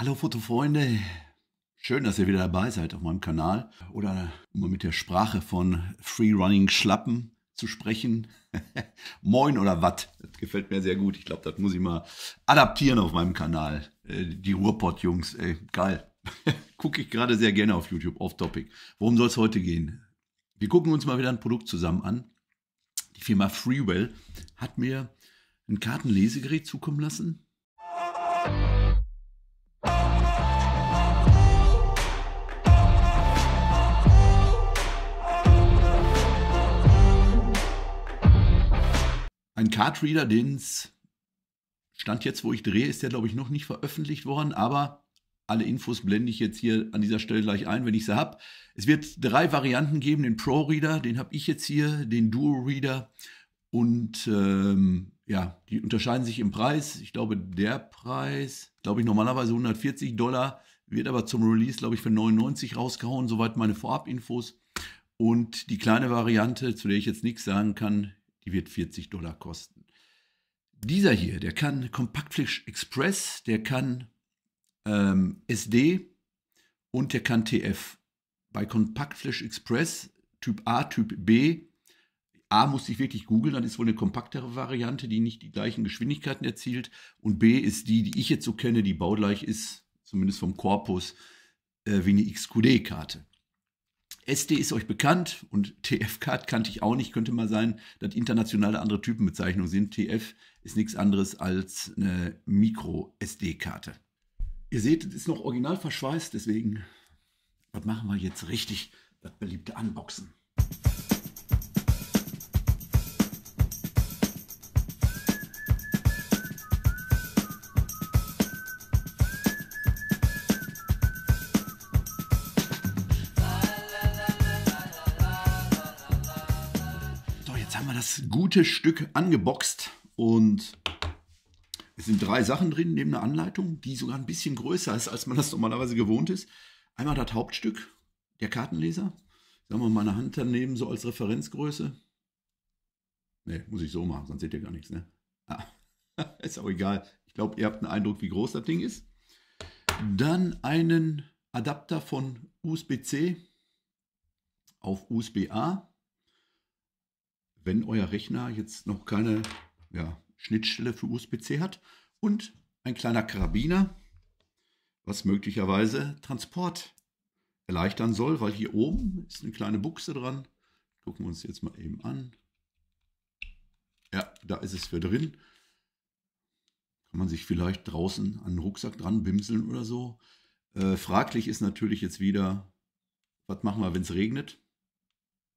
Hallo Fotofreunde, schön, dass ihr wieder dabei seid auf meinem Kanal oder um mit der Sprache von Freerunning Schlappen zu sprechen. Moin oder wat? das gefällt mir sehr gut. Ich glaube, das muss ich mal adaptieren auf meinem Kanal. Äh, die Ruhrpott-Jungs, ey, geil. Gucke ich gerade sehr gerne auf YouTube, off-topic. Worum soll es heute gehen? Wir gucken uns mal wieder ein Produkt zusammen an. Die Firma Freewell hat mir ein Kartenlesegerät zukommen lassen. Card Reader, den es Stand jetzt, wo ich drehe, ist der, glaube ich, noch nicht veröffentlicht worden, aber alle Infos blende ich jetzt hier an dieser Stelle gleich ein, wenn ich sie habe. Es wird drei Varianten geben, den Pro Reader, den habe ich jetzt hier, den Duo Reader und ähm, ja, die unterscheiden sich im Preis. Ich glaube, der Preis, glaube ich, normalerweise 140 Dollar, wird aber zum Release, glaube ich, für 99 rausgehauen, soweit meine Vorab-Infos. Und die kleine Variante, zu der ich jetzt nichts sagen kann, die wird 40 Dollar kosten. Dieser hier, der kann Kompaktflash Express, der kann ähm, SD und der kann TF. Bei Kompaktflash Express Typ A, Typ B. A muss ich wirklich googeln, dann ist wohl eine kompaktere Variante, die nicht die gleichen Geschwindigkeiten erzielt. Und B ist die, die ich jetzt so kenne, die baugleich ist, zumindest vom Korpus, äh, wie eine XQD-Karte. SD ist euch bekannt und TF-Card kannte ich auch nicht. Könnte mal sein, dass internationale andere Typenbezeichnungen sind. TF ist nichts anderes als eine Micro-SD-Karte. Ihr seht, es ist noch original verschweißt, deswegen, was machen wir jetzt richtig? Das beliebte Unboxen. jetzt haben wir das gute Stück angeboxt und es sind drei Sachen drin, neben der Anleitung, die sogar ein bisschen größer ist, als man das normalerweise gewohnt ist. Einmal das Hauptstück, der Kartenleser. Sagen wir mal meine Hand daneben, so als Referenzgröße. Ne, muss ich so machen, sonst seht ihr gar nichts. Ne? Ah, ist auch egal. Ich glaube, ihr habt einen Eindruck, wie groß das Ding ist. Dann einen Adapter von USB-C auf USB-A wenn euer Rechner jetzt noch keine ja, Schnittstelle für USB-C hat und ein kleiner Karabiner, was möglicherweise Transport erleichtern soll, weil hier oben ist eine kleine Buchse dran. Gucken wir uns jetzt mal eben an. Ja, da ist es für drin. Kann man sich vielleicht draußen an den Rucksack dran bimseln oder so. Äh, fraglich ist natürlich jetzt wieder, was machen wir, wenn es regnet?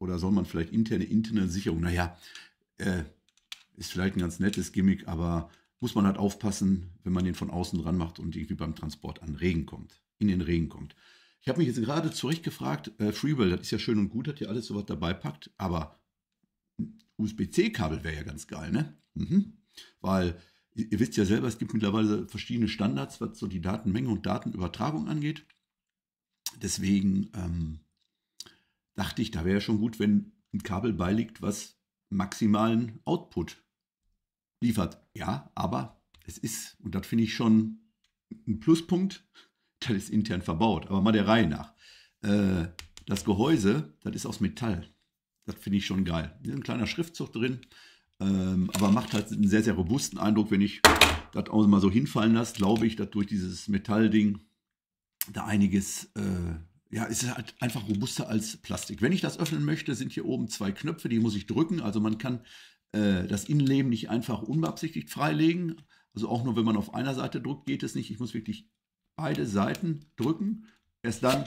Oder soll man vielleicht interne, interne Sicherung? Naja, äh, ist vielleicht ein ganz nettes Gimmick, aber muss man halt aufpassen, wenn man den von außen dran macht und irgendwie beim Transport an Regen kommt, in den Regen kommt. Ich habe mich jetzt gerade zurecht gefragt, äh, Freewell, das ist ja schön und gut, hat ja alles sowas dabei packt, aber USB-C-Kabel wäre ja ganz geil, ne? Mhm. Weil ihr wisst ja selber, es gibt mittlerweile verschiedene Standards, was so die Datenmenge und Datenübertragung angeht. Deswegen ähm, dachte ich, da wäre schon gut, wenn ein Kabel beiliegt, was maximalen Output liefert. Ja, aber es ist, und das finde ich schon ein Pluspunkt, das ist intern verbaut, aber mal der Reihe nach. Äh, das Gehäuse, das ist aus Metall. Das finde ich schon geil. Hier ist ein kleiner Schriftzug drin, ähm, aber macht halt einen sehr, sehr robusten Eindruck, wenn ich das auch mal so hinfallen lasse, glaube ich, dass durch dieses Metallding da einiges äh, ja, es ist halt einfach robuster als Plastik. Wenn ich das öffnen möchte, sind hier oben zwei Knöpfe, die muss ich drücken. Also man kann äh, das Innenleben nicht einfach unbeabsichtigt freilegen. Also auch nur, wenn man auf einer Seite drückt, geht es nicht. Ich muss wirklich beide Seiten drücken. Erst dann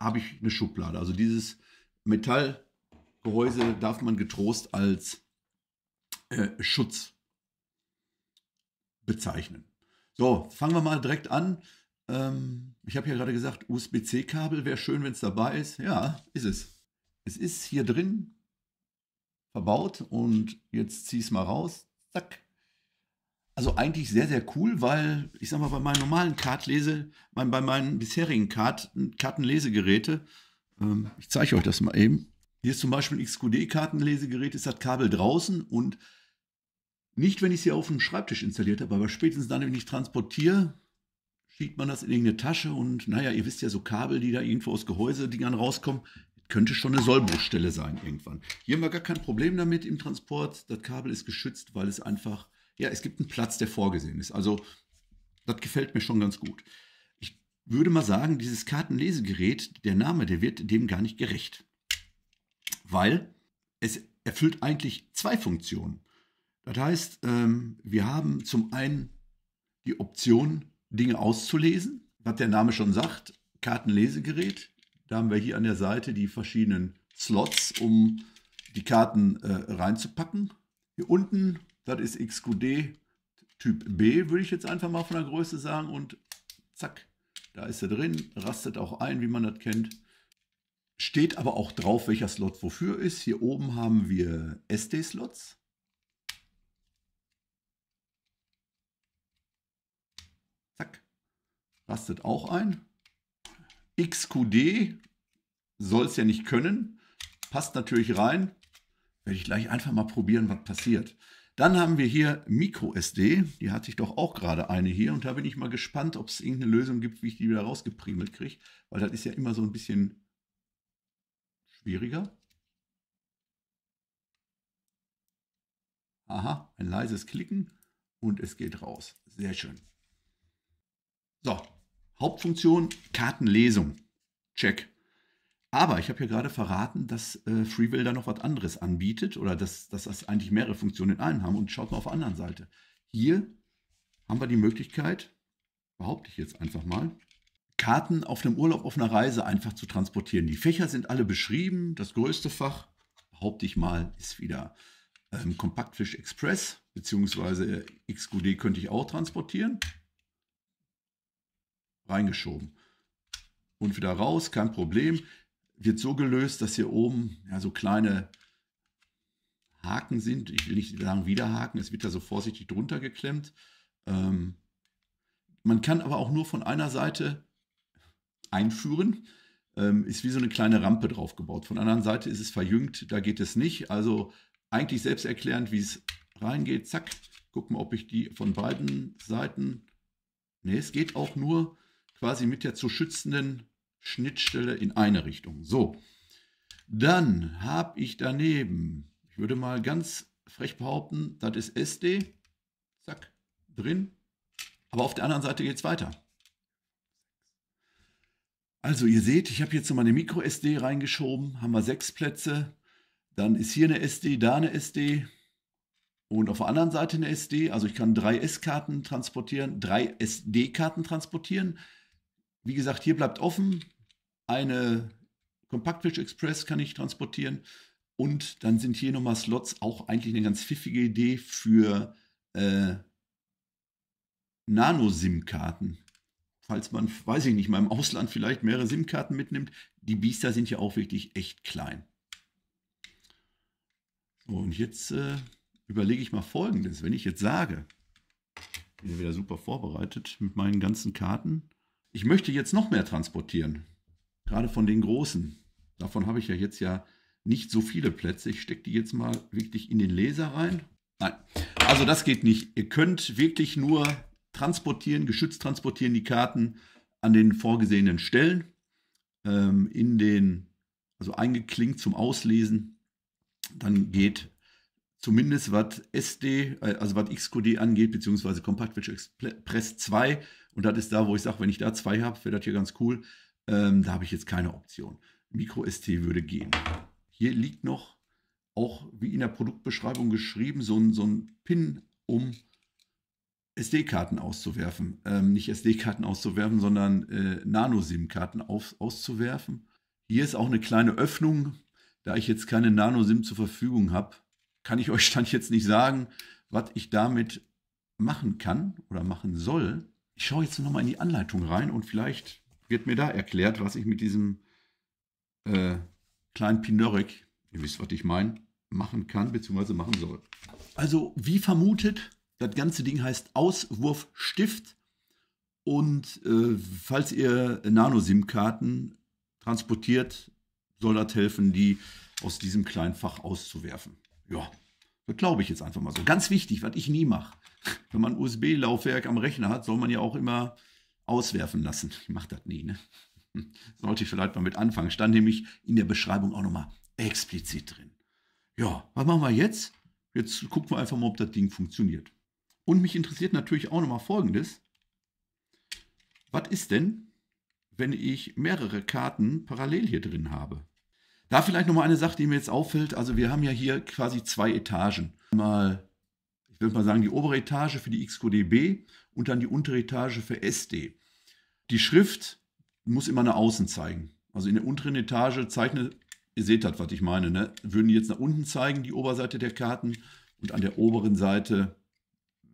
habe ich eine Schublade. Also dieses Metallgehäuse darf man getrost als äh, Schutz bezeichnen. So, fangen wir mal direkt an. Ähm, ich habe ja gerade gesagt, USB-C-Kabel wäre schön, wenn es dabei ist. Ja, ist es. Es ist hier drin verbaut und jetzt zieh es mal raus. Zack. Also eigentlich sehr, sehr cool, weil ich sag mal, bei meinen normalen Kartlese, mein, bei meinen bisherigen Kart, Kartenlesegeräte, ähm, ich zeige euch das mal eben. Hier ist zum Beispiel ein XQD-Kartenlesegerät, ist das Kabel draußen und nicht, wenn ich es hier auf dem Schreibtisch installiert habe, aber spätestens dann, wenn ich transportiere, schiebt man das in irgendeine Tasche und naja, ihr wisst ja, so Kabel, die da irgendwo aus Gehäusedingern rauskommen, könnte schon eine Sollbruchstelle sein irgendwann. Hier haben wir gar kein Problem damit im Transport. Das Kabel ist geschützt, weil es einfach, ja, es gibt einen Platz, der vorgesehen ist. Also, das gefällt mir schon ganz gut. Ich würde mal sagen, dieses Kartenlesegerät, der Name, der wird dem gar nicht gerecht. Weil es erfüllt eigentlich zwei Funktionen. Das heißt, ähm, wir haben zum einen die Option, Dinge auszulesen, was der Name schon sagt, Kartenlesegerät. Da haben wir hier an der Seite die verschiedenen Slots, um die Karten äh, reinzupacken. Hier unten, das ist XQD Typ B, würde ich jetzt einfach mal von der Größe sagen. Und zack, da ist er drin, rastet auch ein, wie man das kennt. Steht aber auch drauf, welcher Slot wofür ist. Hier oben haben wir SD-Slots. rastet auch ein. XQD soll es ja nicht können, passt natürlich rein. Werde ich gleich einfach mal probieren, was passiert. Dann haben wir hier MicroSD, die hatte ich doch auch gerade eine hier und da bin ich mal gespannt, ob es irgendeine Lösung gibt, wie ich die wieder rausgeprimelt kriege, weil das ist ja immer so ein bisschen schwieriger. Aha, ein leises Klicken und es geht raus. Sehr schön. So, Hauptfunktion Kartenlesung. Check. Aber ich habe ja gerade verraten, dass äh, Freewheel da noch was anderes anbietet oder dass, dass das eigentlich mehrere Funktionen in einem haben. Und schaut mal auf der anderen Seite. Hier haben wir die Möglichkeit, behaupte ich jetzt einfach mal, Karten auf einem Urlaub, auf einer Reise einfach zu transportieren. Die Fächer sind alle beschrieben. Das größte Fach, behaupte ich mal, ist wieder ähm, Kompaktfisch Express, beziehungsweise äh, XQD könnte ich auch transportieren reingeschoben. Und wieder raus, kein Problem. Wird so gelöst, dass hier oben ja, so kleine Haken sind. Ich will nicht sagen wieder Haken, es wird da so vorsichtig drunter geklemmt. Ähm, man kann aber auch nur von einer Seite einführen. Ähm, ist wie so eine kleine Rampe drauf gebaut. Von der anderen Seite ist es verjüngt, da geht es nicht. Also eigentlich selbsterklärend, wie es reingeht. Zack, gucken, ob ich die von beiden Seiten. Ne, es geht auch nur quasi mit der zu schützenden Schnittstelle in eine Richtung. So, dann habe ich daneben, ich würde mal ganz frech behaupten, das ist SD, zack, drin. Aber auf der anderen Seite geht es weiter. Also ihr seht, ich habe jetzt nochmal eine Micro-SD reingeschoben, haben wir sechs Plätze. Dann ist hier eine SD, da eine SD und auf der anderen Seite eine SD. Also ich kann drei S-Karten transportieren, drei SD-Karten transportieren. Wie gesagt, hier bleibt offen. Eine Kompaktfisch Express kann ich transportieren. Und dann sind hier nochmal Slots auch eigentlich eine ganz pfiffige Idee für äh, Nano-SIM-Karten. Falls man, weiß ich nicht, mal im Ausland vielleicht mehrere SIM-Karten mitnimmt. Die Biester sind ja auch wirklich echt klein. und jetzt äh, überlege ich mal Folgendes. Wenn ich jetzt sage, ich bin wieder super vorbereitet mit meinen ganzen Karten ich möchte jetzt noch mehr transportieren, gerade von den Großen. Davon habe ich ja jetzt ja nicht so viele Plätze. Ich stecke die jetzt mal wirklich in den Laser rein. Nein, also das geht nicht. Ihr könnt wirklich nur transportieren, geschützt transportieren die Karten an den vorgesehenen Stellen, ähm, in den, also eingeklinkt zum Auslesen. Dann geht zumindest was SD, äh, also was XQD angeht, beziehungsweise Compact Express 2. Und das ist da, wo ich sage, wenn ich da zwei habe, wäre das hier ganz cool. Ähm, da habe ich jetzt keine Option. Micro ST würde gehen. Hier liegt noch, auch wie in der Produktbeschreibung geschrieben, so ein, so ein Pin, um SD-Karten auszuwerfen. Ähm, nicht SD-Karten auszuwerfen, sondern äh, Nano-SIM-Karten auszuwerfen. Hier ist auch eine kleine Öffnung. Da ich jetzt keine Nano-SIM zur Verfügung habe, kann ich euch dann jetzt nicht sagen, was ich damit machen kann oder machen soll. Ich schaue jetzt nochmal in die Anleitung rein und vielleicht wird mir da erklärt, was ich mit diesem äh, kleinen Pinörek, ihr wisst, was ich meine, machen kann bzw. machen soll. Also wie vermutet, das ganze Ding heißt Auswurfstift. Und äh, falls ihr Nano-SIM-Karten transportiert, soll das helfen, die aus diesem kleinen Fach auszuwerfen. Ja, das glaube ich jetzt einfach mal so. Ganz wichtig, was ich nie mache. Wenn man USB-Laufwerk am Rechner hat, soll man ja auch immer auswerfen lassen. Ich mache das nie, ne? Sollte ich vielleicht mal mit anfangen. Stand nämlich in der Beschreibung auch nochmal explizit drin. Ja, was machen wir jetzt? Jetzt gucken wir einfach mal, ob das Ding funktioniert. Und mich interessiert natürlich auch nochmal Folgendes. Was ist denn, wenn ich mehrere Karten parallel hier drin habe? Da vielleicht nochmal eine Sache, die mir jetzt auffällt. Also wir haben ja hier quasi zwei Etagen. Mal, ich würde mal sagen, die obere Etage für die XQDB und dann die untere Etage für SD. Die Schrift muss immer nach außen zeigen. Also in der unteren Etage zeichnet, ihr seht das, was ich meine, ne? würden die jetzt nach unten zeigen, die Oberseite der Karten. Und an der oberen Seite,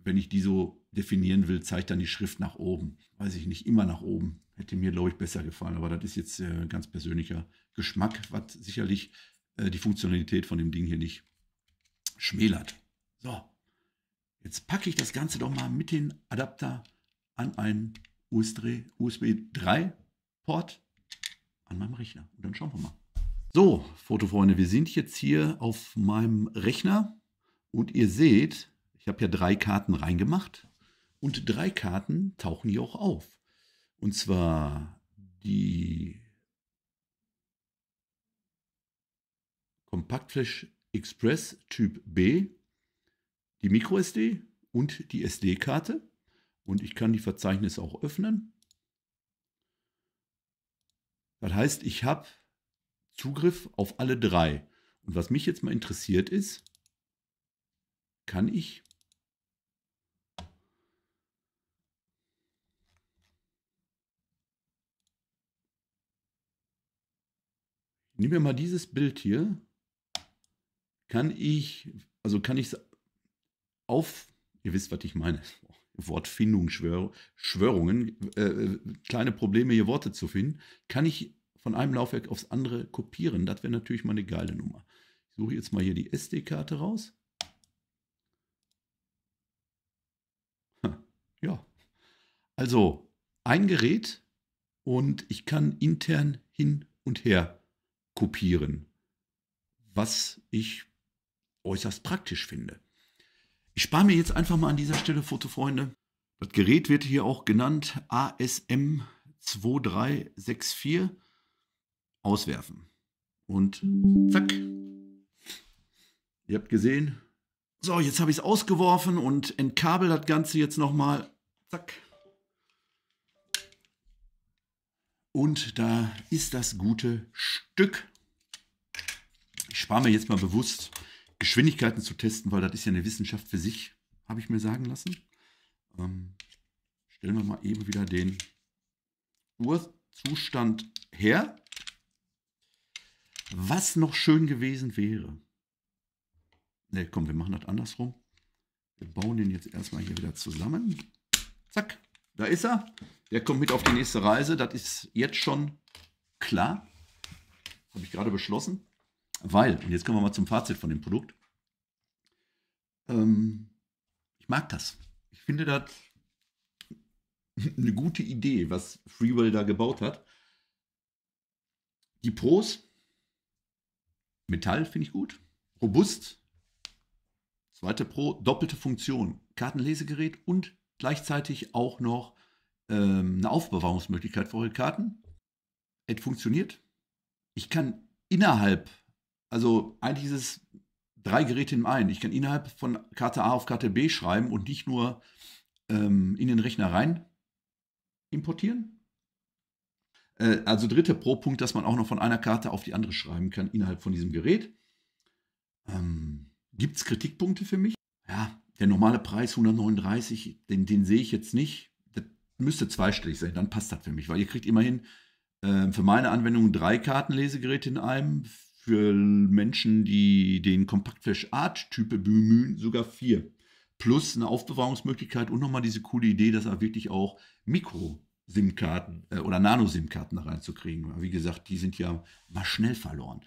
wenn ich die so definieren will, zeigt dann die Schrift nach oben. Weiß ich nicht, immer nach oben. Hätte mir, glaube ich, besser gefallen, aber das ist jetzt äh, ganz persönlicher Geschmack, was sicherlich äh, die Funktionalität von dem Ding hier nicht schmälert. So, jetzt packe ich das Ganze doch mal mit dem Adapter an einen USB, USB 3 Port an meinem Rechner. Und dann schauen wir mal. So, Fotofreunde, wir sind jetzt hier auf meinem Rechner und ihr seht, ich habe ja drei Karten reingemacht und drei Karten tauchen hier auch auf. Und zwar die Kompaktflash Express Typ B, die MicroSD und die SD-Karte. Und ich kann die Verzeichnisse auch öffnen. Das heißt, ich habe Zugriff auf alle drei. Und was mich jetzt mal interessiert ist, kann ich Nehmen wir mal dieses Bild hier kann ich, also kann ich auf, ihr wisst, was ich meine, Wortfindung, Schwör, Schwörungen, äh, kleine Probleme, hier Worte zu finden, kann ich von einem Laufwerk aufs andere kopieren. Das wäre natürlich mal eine geile Nummer. Ich suche jetzt mal hier die SD-Karte raus. ja, also ein Gerät und ich kann intern hin und her kopieren, was ich äußerst praktisch finde. Ich spare mir jetzt einfach mal an dieser Stelle, Fotofreunde. Das Gerät wird hier auch genannt ASM2364 auswerfen. Und zack. Ihr habt gesehen. So, jetzt habe ich es ausgeworfen und entkabel das Ganze jetzt nochmal. Zack. Und da ist das gute Stück. Ich spare mir jetzt mal bewusst Geschwindigkeiten zu testen, weil das ist ja eine Wissenschaft für sich, habe ich mir sagen lassen. Ähm, stellen wir mal eben wieder den Urzustand her. Was noch schön gewesen wäre. Ne, komm, wir machen das andersrum. Wir bauen den jetzt erstmal hier wieder zusammen. Zack, da ist er. Der kommt mit auf die nächste Reise. Das ist jetzt schon klar. Habe ich gerade beschlossen. Weil, und jetzt kommen wir mal zum Fazit von dem Produkt. Ähm, ich mag das. Ich finde das eine gute Idee, was Freewell da gebaut hat. Die Pros, Metall finde ich gut, robust. Zweite Pro, doppelte Funktion, Kartenlesegerät und gleichzeitig auch noch ähm, eine Aufbewahrungsmöglichkeit für eure Karten. Es funktioniert. Ich kann innerhalb also eigentlich ist es drei Geräte im einen. Ich kann innerhalb von Karte A auf Karte B schreiben und nicht nur ähm, in den Rechner rein importieren. Äh, also dritter Pro-Punkt, dass man auch noch von einer Karte auf die andere schreiben kann innerhalb von diesem Gerät. Ähm, Gibt es Kritikpunkte für mich? Ja, der normale Preis 139, den, den sehe ich jetzt nicht. Das müsste zweistellig sein, dann passt das für mich, weil ihr kriegt immerhin äh, für meine Anwendung drei Kartenlesegeräte in einem, für Menschen, die den Kompaktflash Art Type bemühen, sogar vier. Plus eine Aufbewahrungsmöglichkeit und nochmal diese coole Idee, dass er wirklich auch Mikro SIM-Karten äh, oder Nano-SIM-Karten da reinzukriegen. Wie gesagt, die sind ja mal schnell verloren.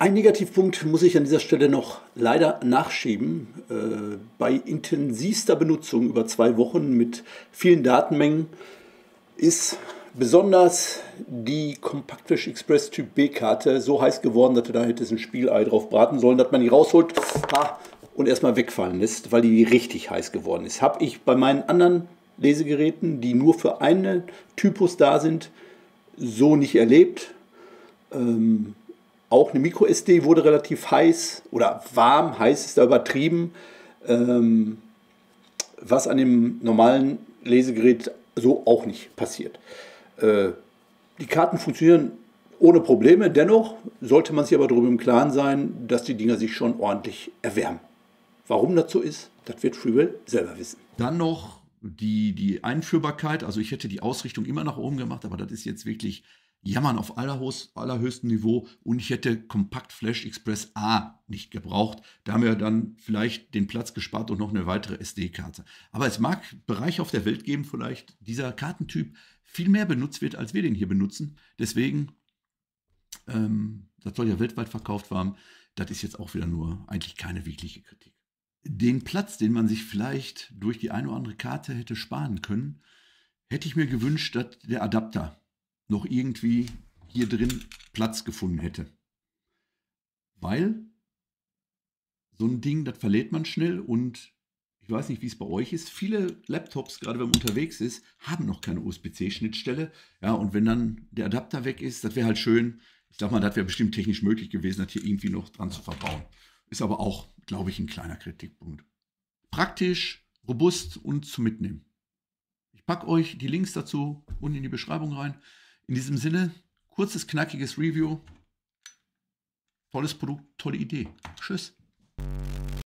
Ein Negativpunkt muss ich an dieser Stelle noch leider nachschieben. Äh, bei intensivster Benutzung über zwei Wochen mit vielen Datenmengen ist Besonders die Compactfish Express Typ B Karte, so heiß geworden, dass da hätte es ein Spiegelei drauf braten sollen, dass man die rausholt ah, und erstmal wegfallen lässt, weil die richtig heiß geworden ist. Habe ich bei meinen anderen Lesegeräten, die nur für einen Typus da sind, so nicht erlebt. Ähm, auch eine Micro SD wurde relativ heiß oder warm, heiß ist da übertrieben. Ähm, was an dem normalen Lesegerät so auch nicht passiert. Äh, die Karten funktionieren ohne Probleme. Dennoch sollte man sich aber darüber im Klaren sein, dass die Dinger sich schon ordentlich erwärmen. Warum das so ist, das wird Freewell selber wissen. Dann noch die, die Einführbarkeit. Also ich hätte die Ausrichtung immer nach oben gemacht, aber das ist jetzt wirklich Jammern auf allerhöchstem Niveau und ich hätte Kompakt Flash Express A nicht gebraucht. Da haben wir dann vielleicht den Platz gespart und noch eine weitere SD-Karte. Aber es mag Bereiche auf der Welt geben, vielleicht dieser Kartentyp viel mehr benutzt wird, als wir den hier benutzen. Deswegen, ähm, das soll ja weltweit verkauft werden. Das ist jetzt auch wieder nur eigentlich keine wirkliche Kritik. Den Platz, den man sich vielleicht durch die eine oder andere Karte hätte sparen können, hätte ich mir gewünscht, dass der Adapter noch irgendwie hier drin Platz gefunden hätte. Weil so ein Ding, das verlädt man schnell und ich weiß nicht, wie es bei euch ist. Viele Laptops, gerade wenn man unterwegs ist, haben noch keine USB-C-Schnittstelle. Ja, und wenn dann der Adapter weg ist, das wäre halt schön. Ich sag mal, das wäre bestimmt technisch möglich gewesen, das hier irgendwie noch dran zu verbauen. Ist aber auch, glaube ich, ein kleiner Kritikpunkt. Praktisch, robust und zu mitnehmen. Ich packe euch die Links dazu unten in die Beschreibung rein. In diesem Sinne, kurzes, knackiges Review. Tolles Produkt, tolle Idee. Tschüss.